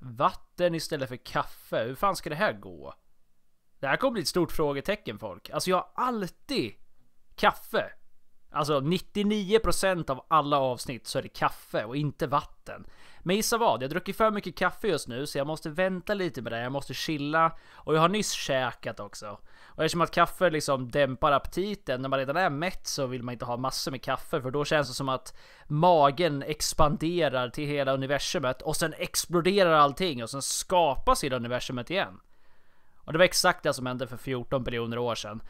vatten istället för kaffe. Hur fan ska det här gå? Det här kommer bli ett stort frågetecken folk. Alltså jag har alltid kaffe Alltså 99% av alla avsnitt så är det kaffe och inte vatten. Men gissa vad, jag druckit för mycket kaffe just nu så jag måste vänta lite med det, jag måste chilla. Och jag har nyss käkat också. Och eftersom att kaffe liksom dämpar aptiten, när man redan är mätt så vill man inte ha massor med kaffe för då känns det som att magen expanderar till hela universumet och sen exploderar allting och sen skapas hela universumet igen. Och det var exakt det som hände för 14 miljoner år sedan.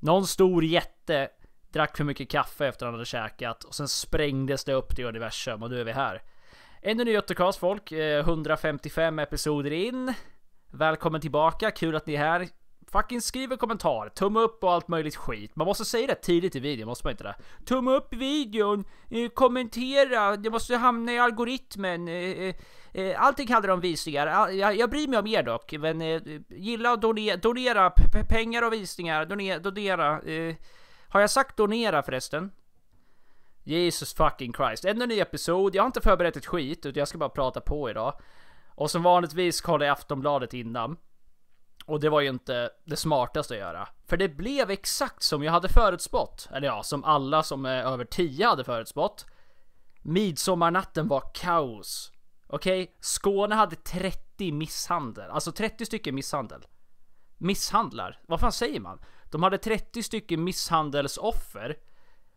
Någon stor jätte Drack för mycket kaffe efter han hade käkat och sen sprängdes det upp till universum och nu är vi här. Ännu ny Ottercast folk, 155 eh, episoder in. Välkommen tillbaka, kul att ni är här. Fucking skriv en kommentar, tumme upp och allt möjligt skit. Man måste säga det tidigt i videon, måste man inte det? Tumme upp videon, eh, kommentera, det måste hamna i algoritmen. Eh, allting handlar om visningar. Jag bryr mig om er dock, men gilla och donera, donera pengar och visningar, donera, donera. Har jag sagt donera förresten? Jesus fucking Christ. Ännu en ny episod. Jag har inte förberett ett skit, utan jag ska bara prata på idag. Och som vanligtvis kollade jag Aftonbladet innan. Och det var ju inte det smartaste att göra. För det blev exakt som jag hade förutspått. Eller ja, som alla som är över 10 hade förutspått. Midsommarnatten var kaos. Okej, okay? Skåne hade 30 misshandel. Alltså 30 stycken misshandel. Misshandlar? Vad fan säger man? De hade 30 stycken misshandelsoffer.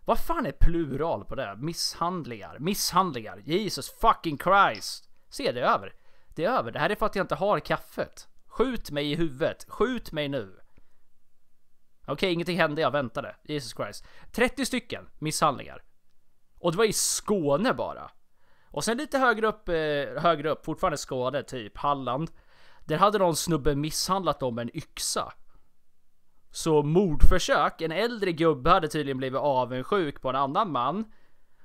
Vad fan är plural på det? Misshandlingar. Misshandlingar. Jesus fucking Christ. Se, det är över. Det är över. Det här är för att jag inte har kaffet. Skjut mig i huvudet. Skjut mig nu. Okej, okay, ingenting hände. Jag väntade. Jesus Christ. 30 stycken misshandlingar. Och det var i Skåne bara. Och sen lite högre upp, eh, högre upp, fortfarande Skåne, typ Halland. Där hade någon snubbe misshandlat dem med en yxa. Så mordförsök, en äldre gubbe hade tydligen blivit avundsjuk på en annan man.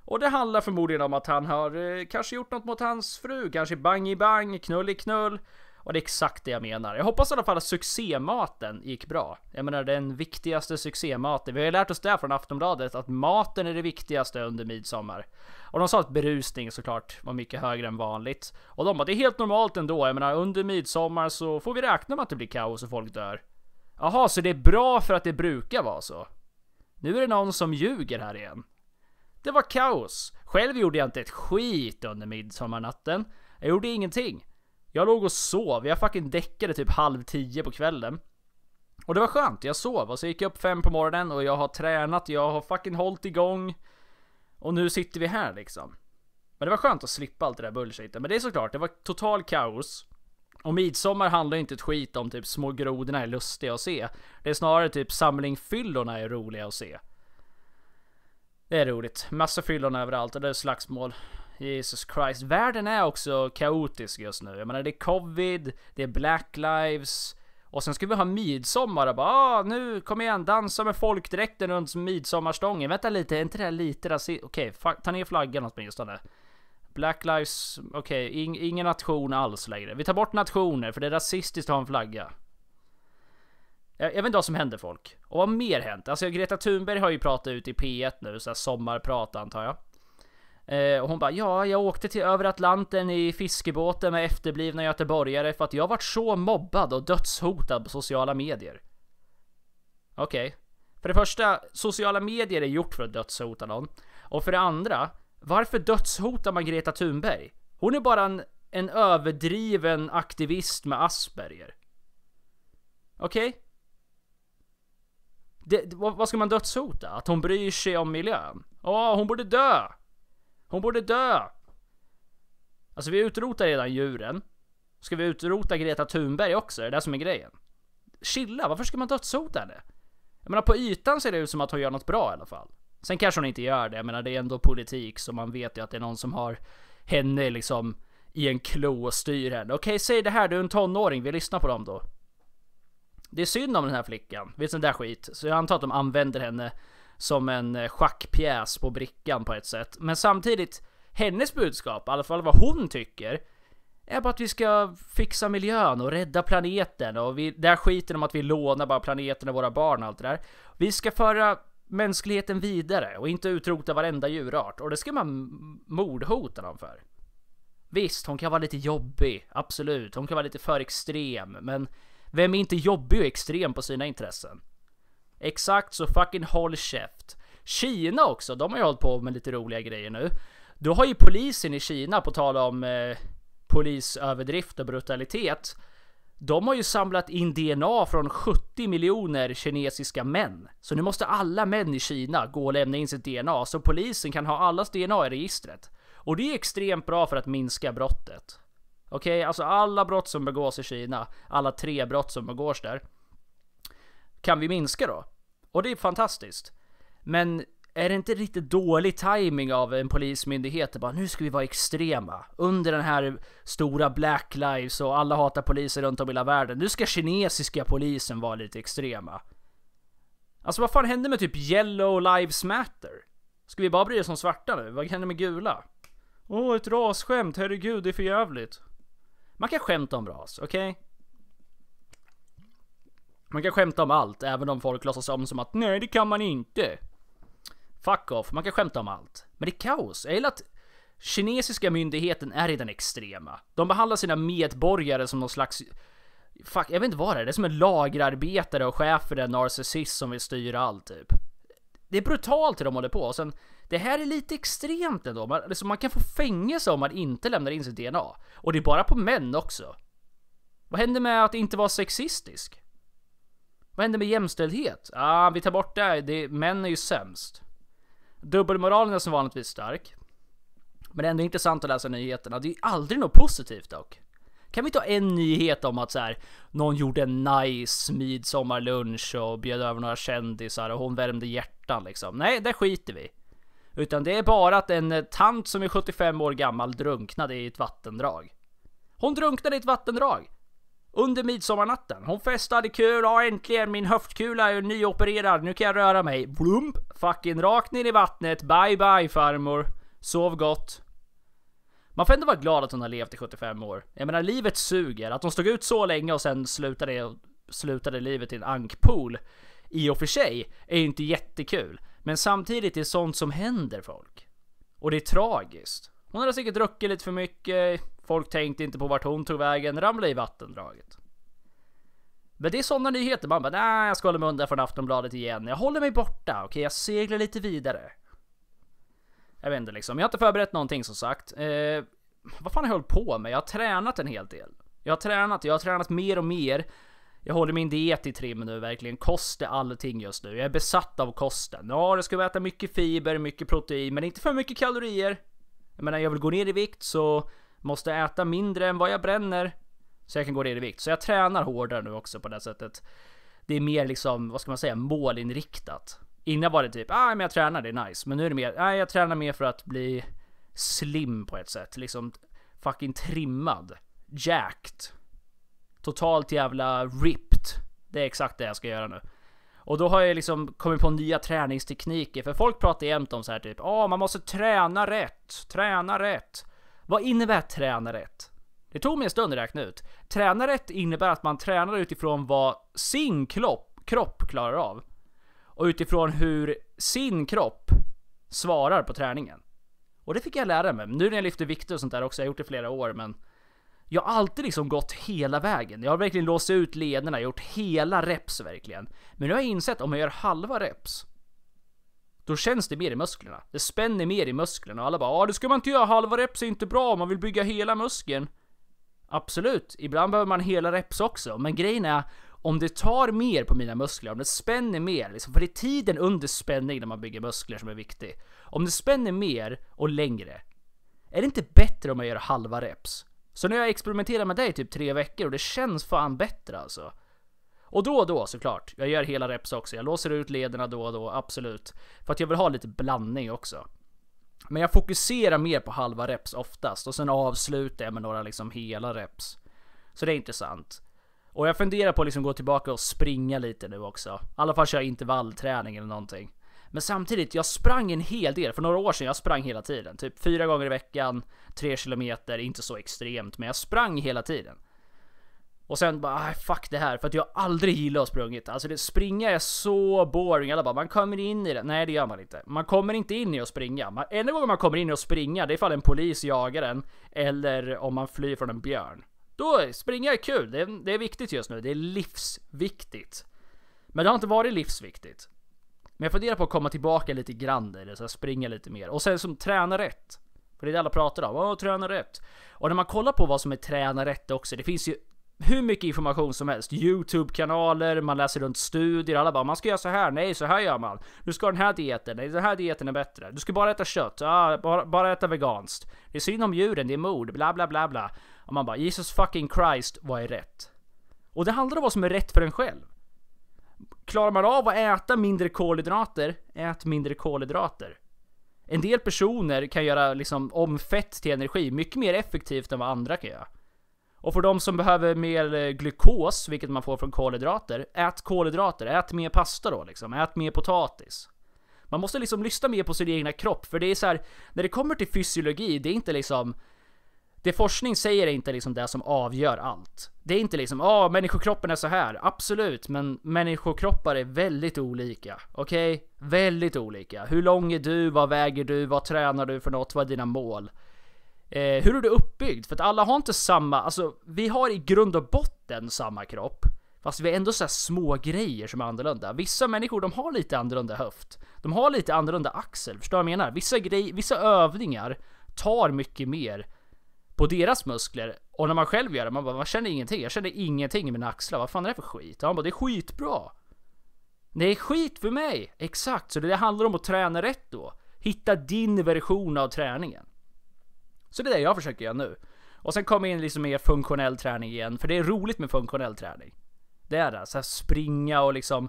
Och det handlar förmodligen om att han har eh, kanske gjort något mot hans fru, kanske bang i bang, knull i knull. Och det är exakt det jag menar. Jag hoppas i alla fall att succématen gick bra. Jag menar den viktigaste succématen. Vi har ju lärt oss det från Aftonbladet att maten är det viktigaste under midsommar. Och de sa att berusning såklart var mycket högre än vanligt. Och de bara, det är helt normalt ändå. Jag menar under midsommar så får vi räkna med att det blir kaos och folk dör. Jaha, så det är bra för att det brukar vara så? Nu är det någon som ljuger här igen. Det var kaos. Själv gjorde jag inte ett skit under midsommarnatten. Jag gjorde ingenting. Jag låg och sov, jag fucking däckade typ halv tio på kvällen. Och det var skönt, jag sov och så gick jag upp fem på morgonen och jag har tränat, jag har fucking hållit igång. Och nu sitter vi här liksom. Men det var skönt att slippa allt det där bullshiten. Men det är såklart, det var total kaos. Och midsommar handlar ju inte ett skit om typ små grodorna är lustiga att se. Det är snarare typ samlingfyllorna är roliga att se. Det är roligt. Massa fyllon överallt och det är slagsmål. Jesus Christ. Världen är också kaotisk just nu. Jag menar det är covid, det är black lives. Och sen ska vi ha midsommar och bara ah, nu kom igen dansa med folkdräkten runt midsommarstången. Vänta lite, är inte det lite rasistiskt? Okej, okay, ta ner flaggan åtminstone. Black Lives, okej, okay, in, ingen nation alls längre. Vi tar bort nationer för det är rasistiskt att ha en flagga. Jag, jag vet inte vad som händer folk. Och vad mer hänt? Alltså Greta Thunberg har ju pratat ut i P1 nu, så här sommarprat antar jag. Eh, och hon bara ja, jag åkte till över Atlanten i fiskebåten med efterblivna göteborgare för att jag varit så mobbad och dödshotad på sociala medier. Okej. Okay. För det första, sociala medier är gjort för att dödshota någon. Och för det andra, varför dödshotar man Greta Thunberg? Hon är bara en, en överdriven aktivist med Asperger. Okej? Okay? vad, ska man dödshota? Att hon bryr sig om miljön? Ja, hon borde dö! Hon borde dö! Alltså vi utrotar redan djuren. Ska vi utrota Greta Thunberg också? Det är det som är grejen. Chilla, varför ska man dödshota henne? Jag menar på ytan ser det ut som att hon gör något bra i alla fall. Sen kanske hon inte gör det, jag menar det är ändå politik så man vet ju att det är någon som har henne liksom i en klo och styr henne. Okej, okay, säg det här, du är en tonåring, vi lyssnar på dem då. Det är synd om den här flickan, vet sån där skit. Så jag antar att de använder henne som en eh, schackpjäs på brickan på ett sätt. Men samtidigt, hennes budskap, i alla fall vad hon tycker, är bara att vi ska fixa miljön och rädda planeten och vi, här skiten om att vi lånar bara planeten och våra barn och allt det där. Vi ska föra mänskligheten vidare och inte utrota varenda djurart. Och det ska man mordhota dem för. Visst, hon kan vara lite jobbig, absolut. Hon kan vara lite för extrem, men vem är inte jobbig och extrem på sina intressen? Exakt så fucking håll käft. Kina också, de har ju hållit på med lite roliga grejer nu. Då har ju polisen i Kina, på tal om eh, polisöverdrift och brutalitet, de har ju samlat in DNA från 70 miljoner kinesiska män. Så nu måste alla män i Kina gå och lämna in sitt DNA, så polisen kan ha allas DNA i registret. Och det är extremt bra för att minska brottet. Okej, okay? alltså alla brott som begås i Kina, alla tre brott som begås där, kan vi minska då. Och det är fantastiskt. Men är det inte riktigt dålig timing av en polismyndighet bara nu ska vi vara extrema under den här stora Black Lives och alla hatar poliser runt om i hela världen. Nu ska kinesiska polisen vara lite extrema. Alltså vad fan hände med typ Yellow Lives Matter? Ska vi bara bry oss om svarta nu? Vad händer med gula? Åh, oh, ett rasskämt, herregud det är för jävligt. Man kan skämta om ras, okej? Okay? Man kan skämta om allt, även om folk låtsas om som att nej det kan man inte. Fuck off, man kan skämta om allt. Men det är kaos. Jag gillar att kinesiska myndigheten är redan extrema. De behandlar sina medborgare som någon slags... Fuck, jag vet inte vad det är. Det är som en lagerarbetare och chefer för en narcissist som vill styra allt, typ. Det är brutalt hur de håller på. Och sen, det här är lite extremt ändå. Man, liksom, man kan få fängelse om man inte lämnar in sitt DNA. Och det är bara på män också. Vad händer med att inte vara sexistisk? Vad händer med jämställdhet? Ah, vi tar bort det. det män är ju sämst. Dubbelmoralen är som vanligtvis stark. Men det är ändå intressant att läsa nyheterna. Det är aldrig något positivt dock. Kan vi ta en nyhet om att så här, någon gjorde en nice midsommarlunch och bjöd över några kändisar och hon värmde hjärtan liksom. Nej, det skiter vi Utan det är bara att en tant som är 75 år gammal drunknade i ett vattendrag. Hon drunknade i ett vattendrag! under midsommarnatten. Hon festade kul, ja äntligen min höftkula är nyopererad, nu kan jag röra mig. Blump! Fucking rakt ner i vattnet, bye bye farmor. Sov gott. Man får ändå vara glad att hon har levt i 75 år. Jag menar livet suger, att hon stod ut så länge och sen slutade, slutade livet i en ankpool. I och för sig är ju inte jättekul, men samtidigt är det sånt som händer folk. Och det är tragiskt. Hon hade säkert druckit lite för mycket, Folk tänkte inte på vart hon tog vägen, ramlade i vattendraget. Men det är sådana nyheter. Man bara, nej jag ska hålla mig undan från Aftonbladet igen. Jag håller mig borta. Okej, jag seglar lite vidare. Jag vet inte liksom. Jag har inte förberett någonting som sagt. Eh, vad fan har jag hållit på med? Jag har tränat en hel del. Jag har tränat, jag har tränat mer och mer. Jag håller min diet i trim nu verkligen. Kost är allting just nu. Jag är besatt av kosten. Ja, jag ska äta mycket fiber, mycket protein, men inte för mycket kalorier. Jag menar, jag vill gå ner i vikt så Måste äta mindre än vad jag bränner. Så jag kan gå ner i vikt. Så jag tränar hårdare nu också på det sättet. Det är mer liksom, vad ska man säga, målinriktat. Innan var det typ, ah men jag tränar, det är nice. Men nu är det mer, ah jag tränar mer för att bli slim på ett sätt. Liksom fucking trimmad. Jacked. Totalt jävla ripped. Det är exakt det jag ska göra nu. Och då har jag liksom kommit på nya träningstekniker, för folk pratar jämt om så här typ, ah man måste träna rätt, träna rätt. Vad innebär träna rätt? Det tog mig en stund att räkna ut. Träna rätt innebär att man tränar utifrån vad sin kropp, kropp klarar av. Och utifrån hur sin kropp svarar på träningen. Och det fick jag lära mig. Nu när jag lyfter vikter och sånt där också, jag har gjort det flera år men jag har alltid liksom gått hela vägen. Jag har verkligen låst ut lederna, gjort hela reps verkligen. Men nu har jag insett om jag gör halva reps då känns det mer i musklerna. Det spänner mer i musklerna och alla bara ah, det ska man inte göra, halva reps är inte bra, man vill bygga hela muskeln. Absolut, ibland behöver man hela reps också, men grejen är om det tar mer på mina muskler, om det spänner mer, liksom, för det är tiden under spänning när man bygger muskler som är viktig. Om det spänner mer och längre, är det inte bättre om man gör halva reps? Så när jag experimenterar med dig i typ tre veckor och det känns fan bättre alltså. Och då och då såklart. Jag gör hela reps också. Jag låser ut lederna då och då, absolut. För att jag vill ha lite blandning också. Men jag fokuserar mer på halva reps oftast och sen avslutar jag med några liksom hela reps. Så det är intressant. Och jag funderar på att liksom gå tillbaka och springa lite nu också. I alla fall köra intervallträning eller någonting. Men samtidigt, jag sprang en hel del. För några år sedan jag sprang hela tiden. Typ fyra gånger i veckan, tre kilometer, inte så extremt. Men jag sprang hela tiden. Och sen bara, ah, fuck det här, för att jag aldrig gillar att sprungit. Alltså det, springa är så boring, alla bara, man kommer in i det. Nej det gör man inte. Man kommer inte in i att springa. Man, enda gången man kommer in i att springa, det är ifall en polis jagar en, eller om man flyr från en björn. Då, springa är kul, det, det är viktigt just nu, det är livsviktigt. Men det har inte varit livsviktigt. Men jag funderar på att komma tillbaka lite grann i det, så springa lite mer. Och sen som träna rätt. För det är det alla pratar om, åh träna rätt. Och när man kollar på vad som är träna rätt också, det finns ju hur mycket information som helst. Youtube-kanaler, man läser runt studier, alla bara man ska göra så här, nej så här gör man. Du ska ha den här dieten, nej den här dieten är bättre. Du ska bara äta kött, ah, bara, bara äta veganskt. Det är synd om djuren, det är mord, bla bla bla bla. Och man bara Jesus fucking Christ, vad är rätt? Och det handlar om vad som är rätt för en själv. Klarar man av att äta mindre kolhydrater, ät mindre kolhydrater. En del personer kan göra liksom om fett till energi mycket mer effektivt än vad andra kan göra. Och för de som behöver mer eh, glukos, vilket man får från kolhydrater, ät kolhydrater, ät mer pasta då liksom, ät mer potatis. Man måste liksom lyssna mer på sin egna kropp, för det är så här, när det kommer till fysiologi, det är inte liksom det forskning säger är inte liksom det som avgör allt. Det är inte liksom ah, människokroppen är så här. Absolut, men människokroppar är väldigt olika. Okej? Okay? Väldigt olika. Hur lång är du? Vad väger du? Vad tränar du för något? Vad är dina mål? Eh, hur är du uppbyggd? För att alla har inte samma, alltså vi har i grund och botten samma kropp. Fast vi har ändå så små grejer som är annorlunda. Vissa människor de har lite annorlunda höft. De har lite annorlunda axel, förstår du vad jag menar? Vissa, grej, vissa övningar tar mycket mer på deras muskler. Och när man själv gör det, man bara man känner ingenting. Jag känner ingenting i mina axlar. Vad fan är det för skit? Och han bara det är skitbra. Det är skit för mig! Exakt, så det handlar om att träna rätt då. Hitta din version av träningen. Så det är det jag försöker göra nu. Och sen kommer in liksom mer funktionell träning igen, för det är roligt med funktionell träning. Det är det, så springa och liksom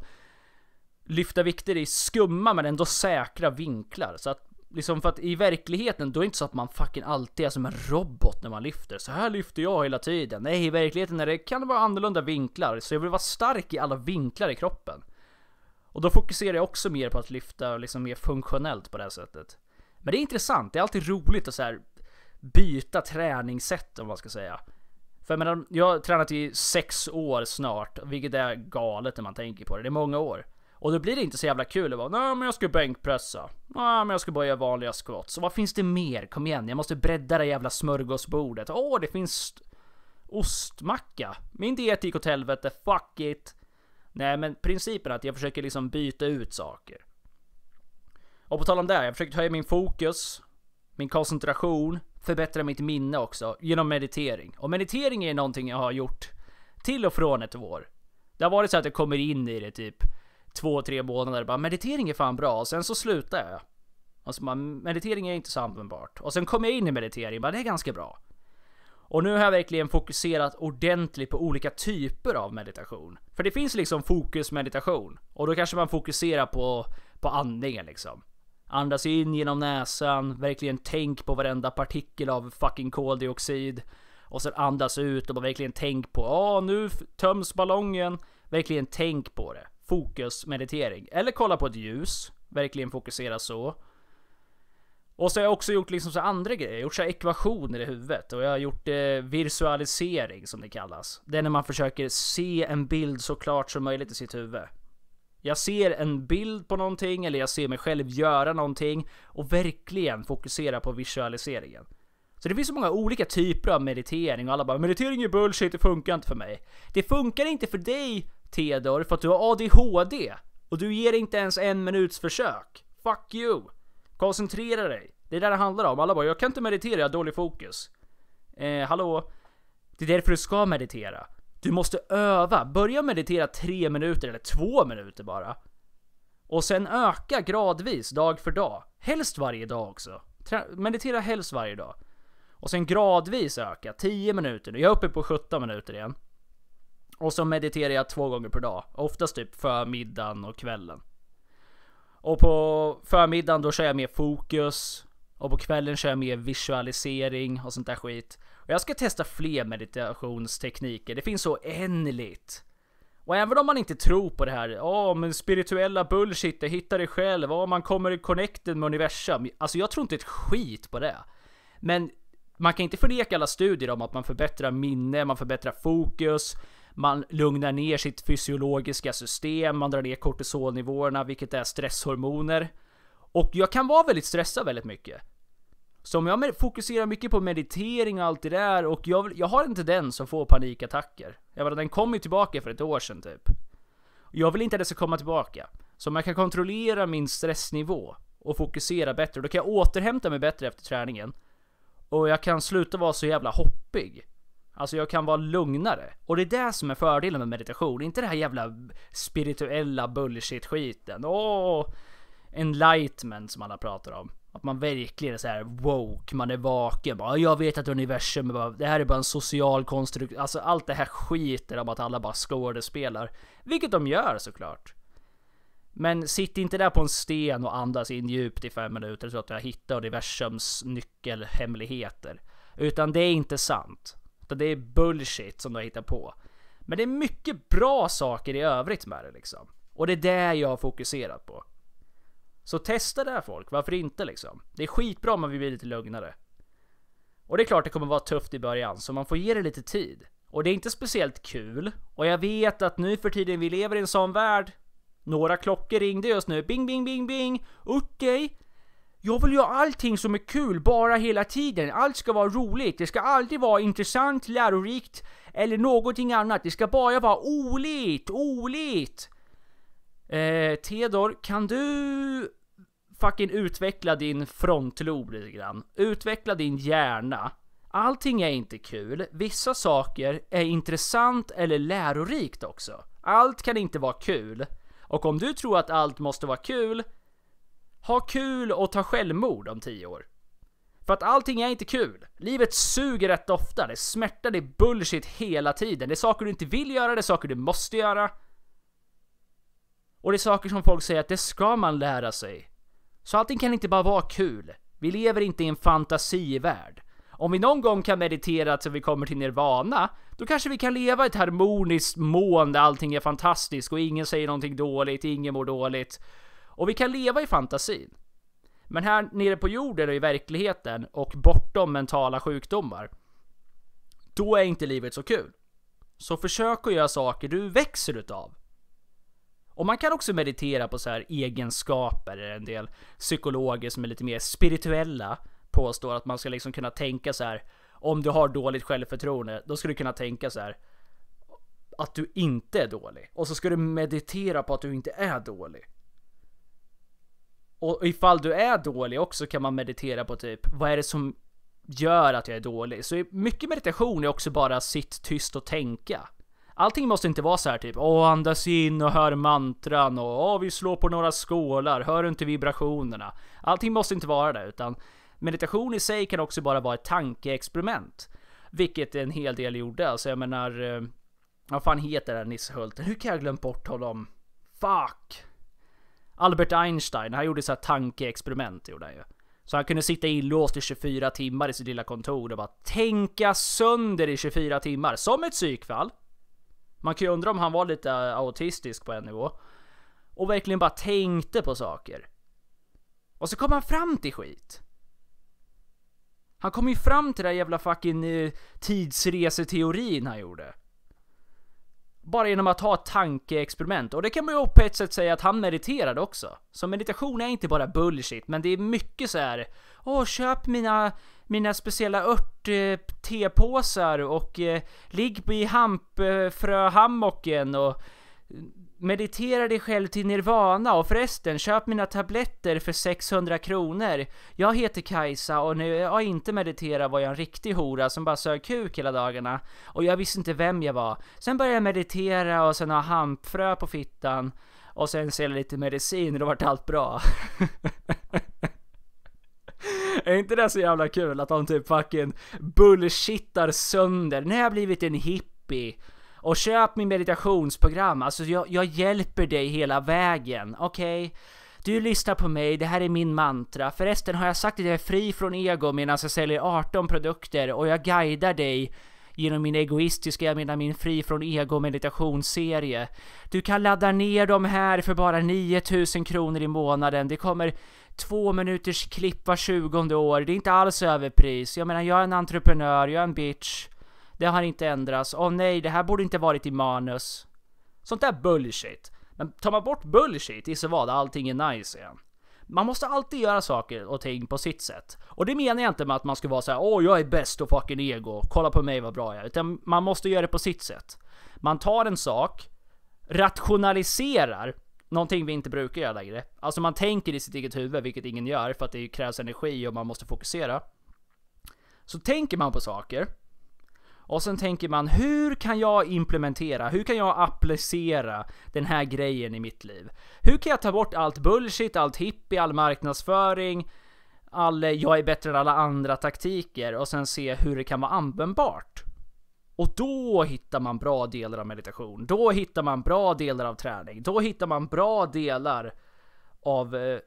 lyfta vikter i skumma men ändå säkra vinklar. Så att liksom för att i verkligheten då är det inte så att man fucking alltid är som en robot när man lyfter. Så här lyfter jag hela tiden. Nej, i verkligheten är det, kan det vara annorlunda vinklar. Så jag vill vara stark i alla vinklar i kroppen. Och då fokuserar jag också mer på att lyfta liksom mer funktionellt på det här sättet. Men det är intressant, det är alltid roligt att så här byta träningssätt om man ska säga. För jag menar, jag har tränat i sex år snart, vilket är galet när man tänker på det. Det är många år. Och då blir det inte så jävla kul att bara Nej men jag ska bänkpressa. Nej men jag ska bara göra vanliga squats. Och vad finns det mer? Kom igen, jag måste bredda det jävla smörgåsbordet. Åh, oh, det finns ostmacka. Min diet gick åt helvete, fuck it. Nej men principen är att jag försöker liksom byta ut saker. Och på tal om det, jag försökte höja min fokus, min koncentration, förbättra mitt minne också genom meditering. Och meditering är någonting jag har gjort till och från ett år. Det har varit så att jag kommer in i det typ två, tre månader bara meditering är fan bra och sen så slutar jag. Och så bara, meditering är inte så användbart. Och sen kommer jag in i meditering bara det är ganska bra. Och nu har jag verkligen fokuserat ordentligt på olika typer av meditation. För det finns liksom fokusmeditation och då kanske man fokuserar på, på andningen liksom. Andas in genom näsan, verkligen tänk på varenda partikel av fucking koldioxid. Och sen andas ut och bara verkligen tänk på, ja nu töms ballongen. Verkligen tänk på det. Fokus, meditering. Eller kolla på ett ljus. Verkligen fokusera så. Och så har jag också gjort liksom så andra grejer. Jag har gjort så ekvationer i huvudet och jag har gjort eh, visualisering som det kallas. Det är när man försöker se en bild så klart som möjligt i sitt huvud. Jag ser en bild på någonting eller jag ser mig själv göra någonting och verkligen fokusera på visualiseringen. Så det finns så många olika typer av meditering och alla bara meditering är bullshit, det funkar inte för mig. Det funkar inte för dig Theodor för att du har ADHD och du ger inte ens en minuts försök. Fuck you! Koncentrera dig. Det är det det handlar om. Alla bara jag kan inte meditera, jag har dålig fokus. Eh, hallå? Det är därför du ska meditera. Du måste öva. Börja meditera tre minuter eller två minuter bara. Och sen öka gradvis dag för dag. Helst varje dag också. Meditera helst varje dag. Och sen gradvis öka, 10 minuter. Jag är uppe på 17 minuter igen. Och så mediterar jag två gånger per dag. Oftast typ förmiddagen och kvällen. Och på förmiddagen då kör jag mer fokus. Och på kvällen kör jag mer visualisering och sånt där skit. Och jag ska testa fler meditationstekniker, det finns så oändligt. Och även om man inte tror på det här, ja oh, men spirituella bullshit, hitta dig själv, ja oh, man kommer i connecten med universum. Alltså jag tror inte ett skit på det. Men man kan inte förneka alla studier om att man förbättrar minne, man förbättrar fokus, man lugnar ner sitt fysiologiska system, man drar ner kortisolnivåerna, vilket är stresshormoner. Och jag kan vara väldigt stressad väldigt mycket. Så jag fokuserar mycket på meditering och allt det där och jag, vill, jag har en tendens att få panikattacker. Jag menar den kom ju tillbaka för ett år sedan typ. Jag vill inte att det ska komma tillbaka. Så om jag kan kontrollera min stressnivå och fokusera bättre, då kan jag återhämta mig bättre efter träningen. Och jag kan sluta vara så jävla hoppig. Alltså jag kan vara lugnare. Och det är det som är fördelen med meditation, inte det här jävla spirituella bullshit-skiten. Åh! Oh, enlightenment som alla pratar om. Att man verkligen är såhär woke, man är vaken. Bara, jag vet att universum bara, det här är bara en social konstruktion. Alltså allt det här skiter om att alla bara skådespelar. Vilket de gör såklart. Men sitt inte där på en sten och andas in djupt i fem minuter så att jag hittar universums nyckelhemligheter. Utan det är inte sant. Utan det är bullshit som de hittat på. Men det är mycket bra saker i övrigt med det liksom. Och det är det jag har fokuserat på. Så testa det här folk, varför inte liksom? Det är skitbra om man vill bli lite lugnare. Och det är klart det kommer vara tufft i början, så man får ge det lite tid. Och det är inte speciellt kul. Och jag vet att nu för tiden vi lever i en sån värld. Några klockor ringde just nu, bing bing bing bing. Okej. Okay. Jag vill ju ha allting som är kul, bara hela tiden. Allt ska vara roligt. Det ska aldrig vara intressant, lärorikt eller någonting annat. Det ska bara vara oligt, oligt. Eh, Theodor, kan du fucking utveckla din frontlob lite grann. Utveckla din hjärna. Allting är inte kul. Vissa saker är intressant eller lärorikt också. Allt kan inte vara kul. Och om du tror att allt måste vara kul, ha kul och ta självmord om tio år. För att allting är inte kul. Livet suger rätt ofta, det smärtar, det är bullshit hela tiden. Det är saker du inte vill göra, det är saker du måste göra. Och det är saker som folk säger att det ska man lära sig. Så allting kan inte bara vara kul. Vi lever inte i en fantasivärld. Om vi någon gång kan meditera tills vi kommer till nirvana, då kanske vi kan leva ett harmoniskt moln där allting är fantastiskt och ingen säger någonting dåligt, ingen mår dåligt. Och vi kan leva i fantasin. Men här nere på jorden och i verkligheten och bortom mentala sjukdomar, då är inte livet så kul. Så försök att göra saker du växer utav. Och man kan också meditera på så här egenskaper, en del psykologer som är lite mer spirituella påstår att man ska liksom kunna tänka så här. Om du har dåligt självförtroende, då ska du kunna tänka så här. Att du inte är dålig. Och så ska du meditera på att du inte är dålig. Och ifall du är dålig också kan man meditera på typ, vad är det som gör att jag är dålig? Så mycket meditation är också bara sitt tyst och tänka. Allting måste inte vara så här typ, åh andas in och hör mantran och åh vi slår på några skålar, hör inte vibrationerna. Allting måste inte vara det utan meditation i sig kan också bara vara ett tankeexperiment. Vilket en hel del gjorde, alltså jag menar, eh, vad fan heter den Nisse Hult? Hur kan jag glömt bort honom? Fuck! Albert Einstein, han gjorde så här tankeexperiment gjorde han ju. Så han kunde sitta inlåst i 24 timmar i sitt lilla kontor och bara tänka sönder i 24 timmar, som ett psykfall. Man kan ju undra om han var lite autistisk på en nivå. Och verkligen bara tänkte på saker. Och så kom han fram till skit. Han kom ju fram till den jävla fucking eh, tidsreseteorin han gjorde. Bara genom att ha ett tankeexperiment. Och det kan man ju på ett sätt säga att han mediterade också. Så meditation är inte bara bullshit, men det är mycket så här. Åh, köp mina, mina speciella örttepåsar och eh, ligg i hampfröhammocken och Meditera dig själv till nirvana och förresten, köp mina tabletter för 600 kronor. Jag heter Kajsa och när jag inte mediterade var jag en riktig hora som bara sög kuk hela dagarna. Och jag visste inte vem jag var. Sen började jag meditera och sen ha hampfrö på fittan. Och sen sälja lite medicin och då vart allt bra. Är inte det så jävla kul att de typ fucking bullshittar sönder? När jag blivit en hippie och köp min meditationsprogram, alltså jag, jag hjälper dig hela vägen, okej? Okay? Du lyssnar på mig, det här är min mantra. Förresten har jag sagt att jag är fri från ego medan jag säljer 18 produkter och jag guidar dig genom min egoistiska, jag menar min fri från ego meditationsserie. Du kan ladda ner dem här för bara 9000 kronor i månaden. Det kommer två minuters klipp var 20 år. Det är inte alls överpris. Jag menar, jag är en entreprenör, jag är en bitch. Det har inte ändrats. Åh oh, nej, det här borde inte varit i manus. Sånt där bullshit. Men tar man bort bullshit, i så vad, allting är nice igen. Man måste alltid göra saker och ting på sitt sätt. Och det menar jag inte med att man ska vara så här, åh oh, jag är bäst och fucking ego, kolla på mig vad bra jag är. Utan man måste göra det på sitt sätt. Man tar en sak, rationaliserar, någonting vi inte brukar göra längre. Alltså man tänker i sitt eget huvud, vilket ingen gör för att det krävs energi och man måste fokusera. Så tänker man på saker, och sen tänker man, hur kan jag implementera, hur kan jag applicera den här grejen i mitt liv? Hur kan jag ta bort allt bullshit, allt hippie, all marknadsföring, all eh, jag är bättre än alla andra taktiker och sen se hur det kan vara användbart? Och då hittar man bra delar av meditation, då hittar man bra delar av träning, då hittar man bra delar av eh,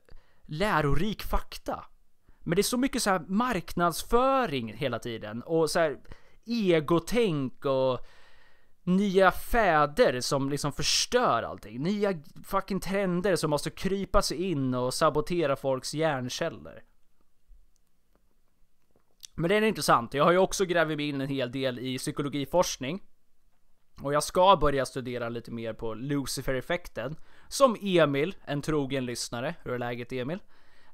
lärorik fakta. Men det är så mycket så marknadsföring hela tiden och så här, egotänk och nya fäder som liksom förstör allting. Nya fucking trender som måste krypa sig in och sabotera folks hjärnceller. Men det är intressant. Jag har ju också grävt mig in en hel del i psykologiforskning. Och jag ska börja studera lite mer på Lucifer-effekten. Som Emil, en trogen lyssnare, hur är läget Emil?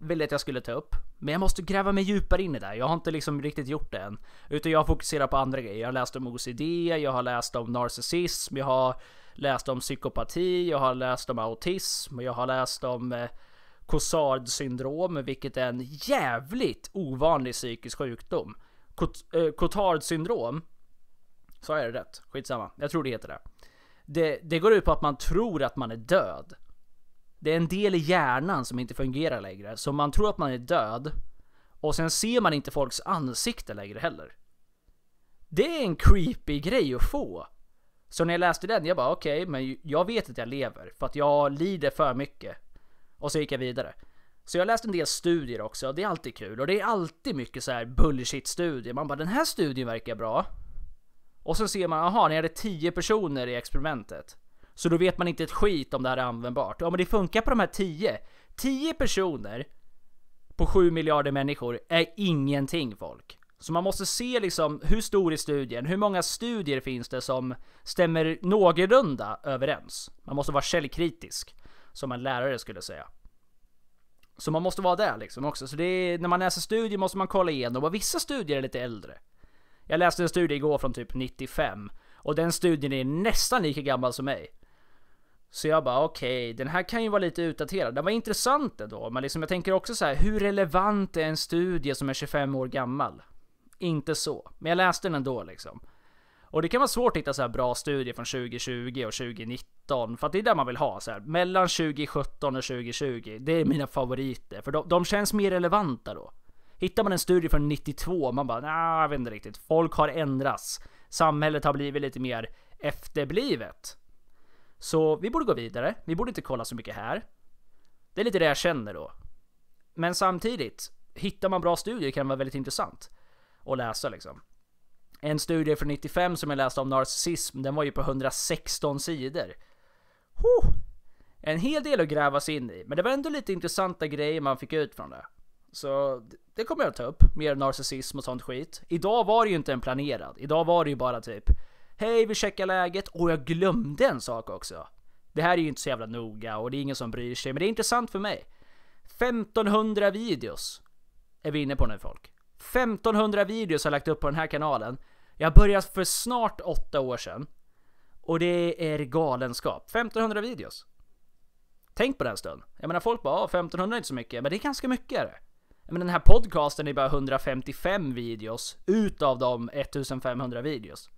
Ville att jag skulle ta upp. Men jag måste gräva mig djupare in i det här. Jag har inte liksom riktigt gjort det än. Utan jag fokuserar på andra grejer. Jag har läst om OCD, jag har läst om narcissism, jag har läst om psykopati, jag har läst om autism, Och jag har läst om eh, Cossard syndrom, vilket är en jävligt ovanlig psykisk sjukdom. Cot eh, Cotard syndrom, sa jag det rätt? Skitsamma, jag tror det heter det. det. Det går ut på att man tror att man är död. Det är en del i hjärnan som inte fungerar längre, så man tror att man är död och sen ser man inte folks ansikte längre heller. Det är en creepy grej att få. Så när jag läste den, jag bara okej, okay, men jag vet att jag lever för att jag lider för mycket. Och så gick jag vidare. Så jag läste en del studier också, och det är alltid kul. Och det är alltid mycket så här bullshit-studier. Man bara den här studien verkar bra. Och så ser man, jaha ni hade 10 personer i experimentet. Så då vet man inte ett skit om det här är användbart. Ja men det funkar på de här 10. 10 personer på 7 miljarder människor är ingenting folk. Så man måste se liksom, hur stor är studien? Hur många studier finns det som stämmer någorlunda överens? Man måste vara källkritisk, som en lärare skulle säga. Så man måste vara där liksom också. Så är, när man läser studier måste man kolla igenom, och vissa studier är lite äldre. Jag läste en studie igår från typ 95, och den studien är nästan lika gammal som mig. Så jag bara okej, okay, den här kan ju vara lite utdaterad. Den var intressant ändå, men liksom jag tänker också så här, hur relevant är en studie som är 25 år gammal? Inte så, men jag läste den ändå liksom. Och det kan vara svårt att hitta så här bra studier från 2020 och 2019, för att det är där man vill ha. Så här, mellan 2017 och 2020, det är mina favoriter, för de, de känns mer relevanta då. Hittar man en studie från 92, man bara nah, jag vet inte riktigt. Folk har ändrats. Samhället har blivit lite mer efterblivet. Så vi borde gå vidare, vi borde inte kolla så mycket här. Det är lite det jag känner då. Men samtidigt, hittar man bra studier kan det vara väldigt intressant att läsa liksom. En studie från 95 som jag läste om narcissism, den var ju på 116 sidor. Huh. En hel del att gräva sig in i, men det var ändå lite intressanta grejer man fick ut från det. Så det kommer jag att ta upp, mer narcissism och sånt skit. Idag var det ju inte en planerad, idag var det ju bara typ Hej, vi checkar läget. Och jag glömde en sak också. Det här är ju inte så jävla noga och det är ingen som bryr sig, men det är intressant för mig. 1500 videos är vi inne på nu folk. 1500 videos har jag lagt upp på den här kanalen. Jag började för snart åtta år sedan. Och det är galenskap. 1500 videos. Tänk på den stund. Jag menar folk bara 1500 är inte så mycket, men det är ganska mycket är det. Jag menar den här podcasten är bara 155 videos utav de 1500 videos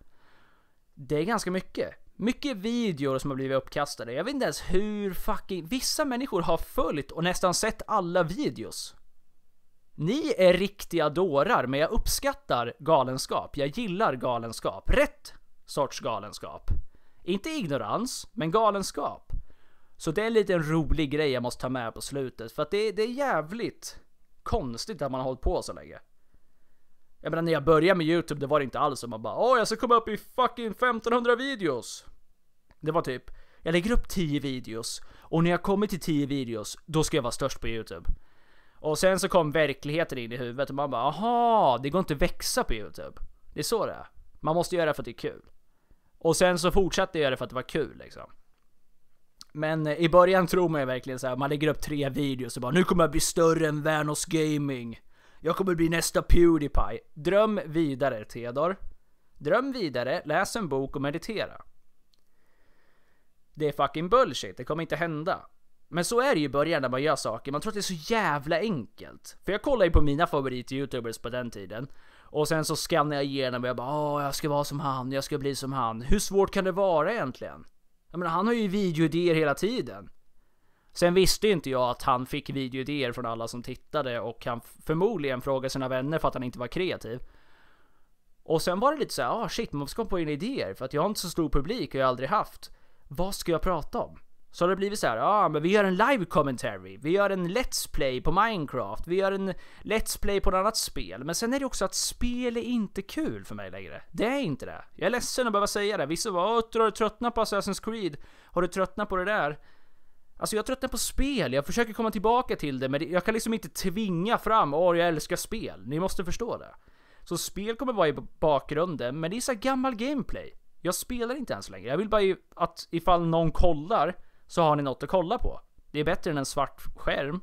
det är ganska mycket. Mycket videor som har blivit uppkastade. Jag vet inte ens hur fucking... Vissa människor har följt och nästan sett alla videos. Ni är riktiga dårar, men jag uppskattar galenskap. Jag gillar galenskap. Rätt sorts galenskap. Inte ignorans, men galenskap. Så det är en liten rolig grej jag måste ta med på slutet, för att det, det är jävligt konstigt att man har hållit på så länge. Jag menar när jag började med YouTube, det var det inte alls som man bara Åh, jag ska komma upp i fucking 1500 videos! Det var typ, jag lägger upp 10 videos och när jag kommer till 10 videos, då ska jag vara störst på YouTube. Och sen så kom verkligheten in i huvudet och man bara aha, det går inte att växa på YouTube. Det är så det är. Man måste göra det för att det är kul. Och sen så fortsatte jag göra det för att det var kul liksom. Men eh, i början tror man ju verkligen så här, man lägger upp tre videos och bara nu kommer jag bli större än Vänos Gaming. Jag kommer bli nästa Pewdiepie. Dröm vidare, Theodor. Dröm vidare, läs en bok och meditera. Det är fucking bullshit, det kommer inte hända. Men så är det ju i början när man gör saker, man tror att det är så jävla enkelt. För jag kollade ju på mina favorit-youtubers på den tiden. Och sen så skannade jag igenom och jag bara Åh, jag ska vara som han, jag ska bli som han. Hur svårt kan det vara egentligen? Jag menar, han har ju videoidéer hela tiden. Sen visste ju inte jag att han fick videoidéer från alla som tittade och han förmodligen frågade sina vänner för att han inte var kreativ. Och sen var det lite så här, ah shit, man måste komma på in idéer för att jag har inte så stor publik och jag har aldrig haft. Vad ska jag prata om? Så har det blivit så här, ah men vi gör en live commentary, vi gör en Let's Play på Minecraft, vi gör en Let's Play på ett annat spel. Men sen är det också att spel är inte kul för mig längre. Det är inte det. Jag är ledsen att behöva säga det. Vissa var, har du tröttnat på Assassin's Creed? Har du tröttnat på det där? Alltså jag tröttnar på spel, jag försöker komma tillbaka till det men jag kan liksom inte tvinga fram åh jag älskar spel, ni måste förstå det. Så spel kommer vara i bakgrunden, men det är så gammal gameplay. Jag spelar inte ens längre, jag vill bara att ifall någon kollar så har ni något att kolla på. Det är bättre än en svart skärm.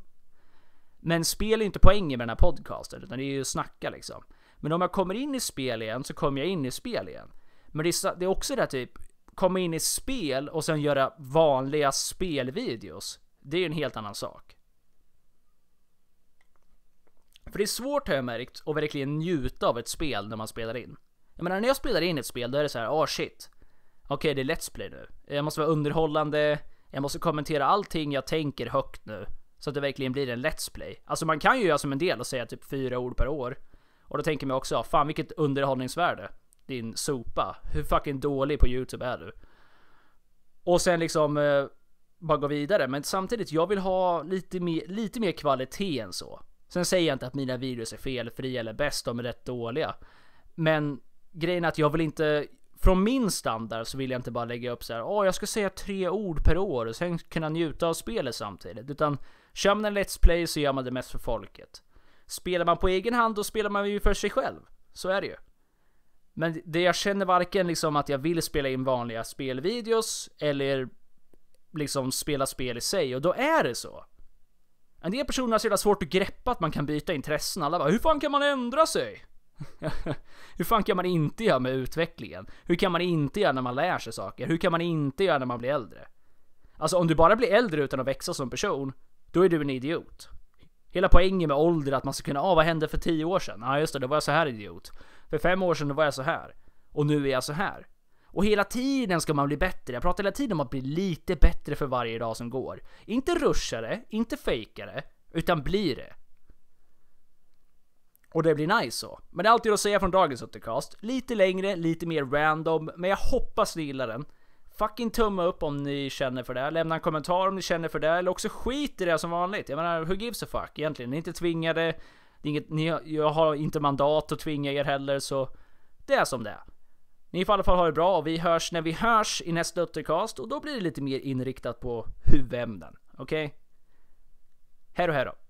Men spel är inte poängen med den här podcasten, utan det är ju att snacka liksom. Men om jag kommer in i spel igen så kommer jag in i spel igen. Men det är, det är också det här typ, komma in i spel och sen göra vanliga spelvideos. Det är ju en helt annan sak. För det är svårt har jag märkt att verkligen njuta av ett spel när man spelar in. Jag menar när jag spelar in ett spel då är det så här, ah oh, shit. Okej okay, det är Let's Play nu. Jag måste vara underhållande, jag måste kommentera allting jag tänker högt nu. Så att det verkligen blir en Let's Play. Alltså man kan ju göra som en del och säga typ fyra ord per år. Och då tänker man också, fan vilket underhållningsvärde din sopa. Hur fucking dålig på YouTube är du? Och sen liksom eh, bara gå vidare. Men samtidigt, jag vill ha lite mer, lite mer kvalitet än så. Sen säger jag inte att mina videos är felfria eller bäst, de är rätt dåliga. Men grejen är att jag vill inte, från min standard så vill jag inte bara lägga upp så här, åh oh, jag ska säga tre ord per år och sen kunna njuta av spelet samtidigt. Utan kör man en Let's Play så gör man det mest för folket. Spelar man på egen hand då spelar man ju för sig själv. Så är det ju. Men det jag känner varken liksom att jag vill spela in vanliga spelvideos eller liksom spela spel i sig och då är det så. En del personer har så jävla svårt att greppa att man kan byta intressen. Alla bara, hur fan kan man ändra sig? hur fan kan man inte göra med utvecklingen? Hur kan man inte göra när man lär sig saker? Hur kan man inte göra när man blir äldre? Alltså om du bara blir äldre utan att växa som person, då är du en idiot. Hela poängen med ålder är att man ska kunna, ah vad hände för 10 år sedan? Ja ah, just det, då var jag så här idiot. För 5 år sedan då var jag så här. Och nu är jag så här. Och hela tiden ska man bli bättre. Jag pratar hela tiden om att bli lite bättre för varje dag som går. Inte ruschare, inte fejkare, utan bli det. Och det blir nice så. Men det är alltid att säga från dagens Uttercast. Lite längre, lite mer random, men jag hoppas ni gillar den. Fucking tumme upp om ni känner för det. Lämna en kommentar om ni känner för det. Eller också skit i det som vanligt. Jag menar, who gives a fuck egentligen? Ni är inte tvingade. Är inget, ni, jag har inte mandat att tvinga er heller så det är som det är. Ni får i alla fall ha det bra och vi hörs när vi hörs i nästa Uttercast och då blir det lite mer inriktat på huvudämnen. Okej? Okay? Hej då, hej då.